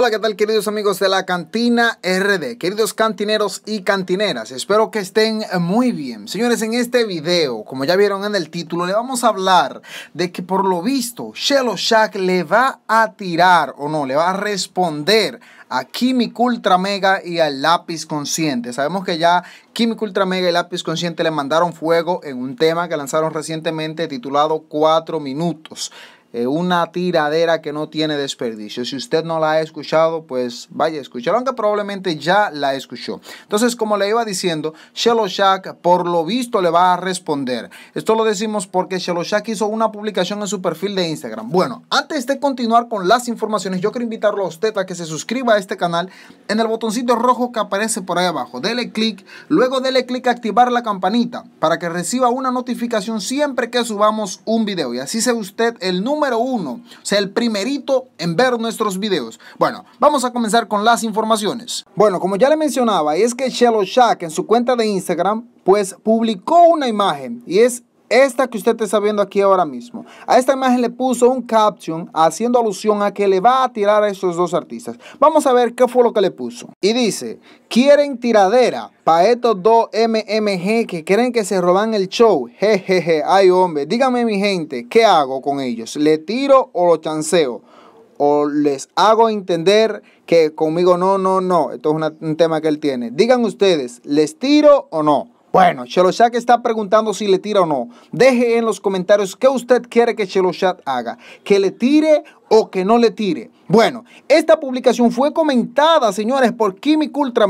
Hola, ¿qué tal queridos amigos de la cantina RD? Queridos cantineros y cantineras, espero que estén muy bien. Señores, en este video, como ya vieron en el título, le vamos a hablar de que por lo visto, Shelo Shack le va a tirar o no, le va a responder a Químico Ultra Mega y al Lápiz Consciente. Sabemos que ya Químico Ultra Mega y Lápiz Consciente le mandaron fuego en un tema que lanzaron recientemente titulado 4 minutos. Eh, una tiradera que no tiene desperdicio. Si usted no la ha escuchado, pues vaya a escucharla, aunque probablemente ya la escuchó. Entonces, como le iba diciendo, Shack por lo visto le va a responder. Esto lo decimos porque Shack hizo una publicación en su perfil de Instagram. Bueno, antes de continuar con las informaciones, yo quiero invitarlo a usted a que se suscriba a este canal en el botoncito rojo que aparece por ahí abajo. Dele clic, luego dele click a activar la campanita para que reciba una notificación siempre que subamos un video y así sea usted el número número uno, o sea, el primerito en ver nuestros videos. Bueno, vamos a comenzar con las informaciones. Bueno, como ya le mencionaba, es que Shell Shack en su cuenta de Instagram, pues publicó una imagen y es esta que usted está viendo aquí ahora mismo. A esta imagen le puso un caption haciendo alusión a que le va a tirar a esos dos artistas. Vamos a ver qué fue lo que le puso. Y dice, quieren tiradera para estos dos MMG que creen que se roban el show. Jejeje, ay hombre, dígame mi gente, ¿qué hago con ellos? ¿Le tiro o lo chanceo? o les hago entender que conmigo no, no, no. Esto es un tema que él tiene. Digan ustedes, ¿les tiro o no? Bueno, que está preguntando si le tira o no. Deje en los comentarios qué usted quiere que Cheloshat haga. Que le tire o que no le tire. Bueno, esta publicación fue comentada, señores, por Químico Ultra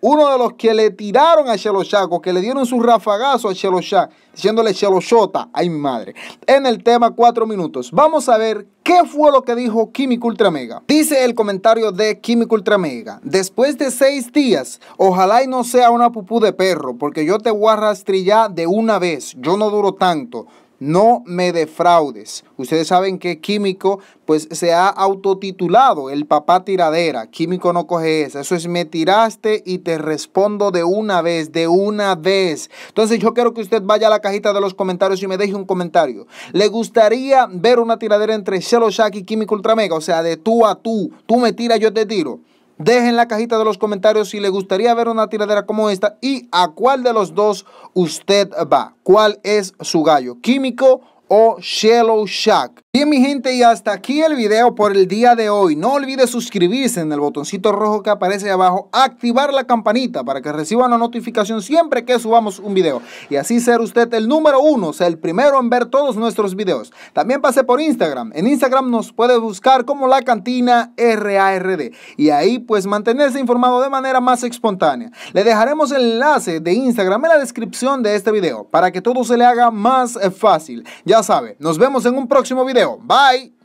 uno de los que le tiraron a Sheloshak que le dieron su rafagazo a Sheloshak, diciéndole Sheloshota, ay mi madre, en el tema 4 minutos. Vamos a ver qué fue lo que dijo Químico Ultra Dice el comentario de Químico Ultra después de seis días, ojalá y no sea una pupú de perro, porque yo te voy a rastrillar de una vez, yo no duro tanto no me defraudes. Ustedes saben que Químico pues se ha autotitulado el papá tiradera. Químico no coge eso, Eso es me tiraste y te respondo de una vez, de una vez. Entonces yo quiero que usted vaya a la cajita de los comentarios y me deje un comentario. ¿Le gustaría ver una tiradera entre Shell Shack y Químico Ultramega? O sea, de tú a tú. Tú me tiras, yo te tiro. Dejen la cajita de los comentarios si le gustaría ver una tiradera como esta y a cuál de los dos usted va. ¿Cuál es su gallo? ¿Químico o Shallow Shack? Bien mi gente y hasta aquí el video por el día de hoy. No olvide suscribirse en el botoncito rojo que aparece abajo, activar la campanita para que reciba una notificación siempre que subamos un video y así ser usted el número uno, ser el primero en ver todos nuestros videos. También pase por Instagram. En Instagram nos puede buscar como la cantina RARD y ahí pues mantenerse informado de manera más espontánea. Le dejaremos el enlace de Instagram en la descripción de este video para que todo se le haga más eh, fácil. Ya sabe, nos vemos en un próximo video. ¡Bye!